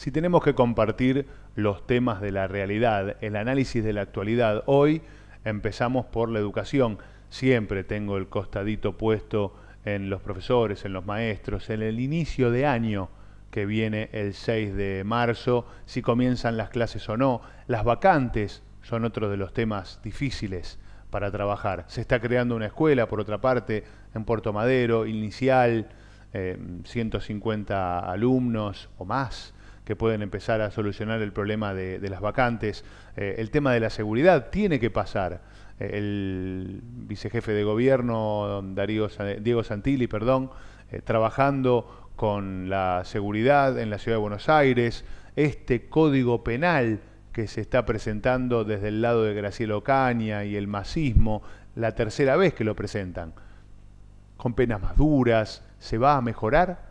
Si tenemos que compartir los temas de la realidad, el análisis de la actualidad, hoy empezamos por la educación. Siempre tengo el costadito puesto en los profesores, en los maestros, en el inicio de año que viene el 6 de marzo, si comienzan las clases o no. Las vacantes son otro de los temas difíciles para trabajar. Se está creando una escuela, por otra parte, en Puerto Madero, inicial, 150 eh, alumnos o más que pueden empezar a solucionar el problema de, las vacantes. Eh, el tema de la seguridad tiene que pasar. Eh, el vicejefe de gobierno, Darío, Diego Santilli, perdón, eh, trabajando con la seguridad en la ciudad de Buenos Aires, este código penal que se está presentando desde el lado de Graciela Ocaña y el masismo, la tercera vez que lo presentan, con penas más duras, ¿se va a mejorar?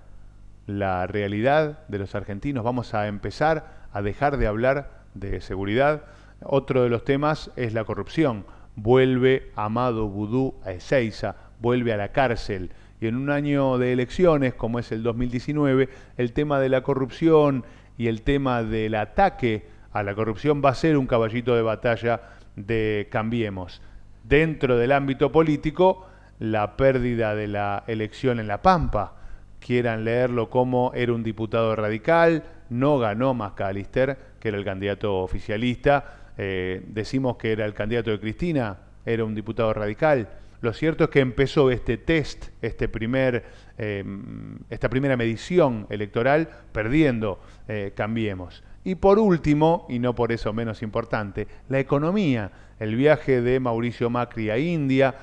la realidad de los argentinos. Vamos a empezar a dejar de hablar de seguridad. Otro de los temas es la corrupción. Vuelve Amado Vudú a Ezeiza, vuelve a la cárcel. Y en un año de elecciones como es el 2019, el tema de la corrupción y el tema del ataque a la corrupción va a ser un caballito de batalla de Cambiemos. Dentro del ámbito político, la pérdida de la elección en La Pampa, quieran leerlo como era un diputado radical, no ganó Macalister, que era el candidato oficialista, eh, decimos que era el candidato de Cristina, era un diputado radical. Lo cierto es que empezó este test, este primer, em, esta primera medición electoral, perdiendo eh, Cambiemos. Y por último, y no por eso menos importante, la economía. El viaje de Mauricio Macri a India.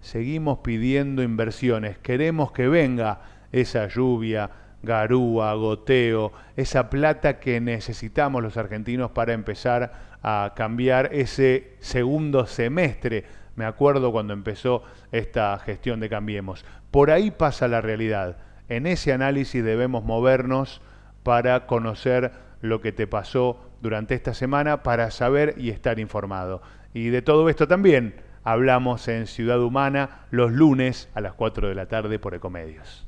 Seguimos pidiendo inversiones. Queremos que venga esa lluvia, garúa, goteo, esa plata que necesitamos los argentinos para empezar a cambiar ese segundo semestre. Me acuerdo cuando empezó esta gestión de Cambiemos. Por ahí pasa la realidad. En ese análisis debemos movernos para conocer lo que te pasó durante esta semana, para saber y estar informado. Y de todo esto también hablamos en Ciudad Humana los lunes a las 4 de la tarde por Ecomedios.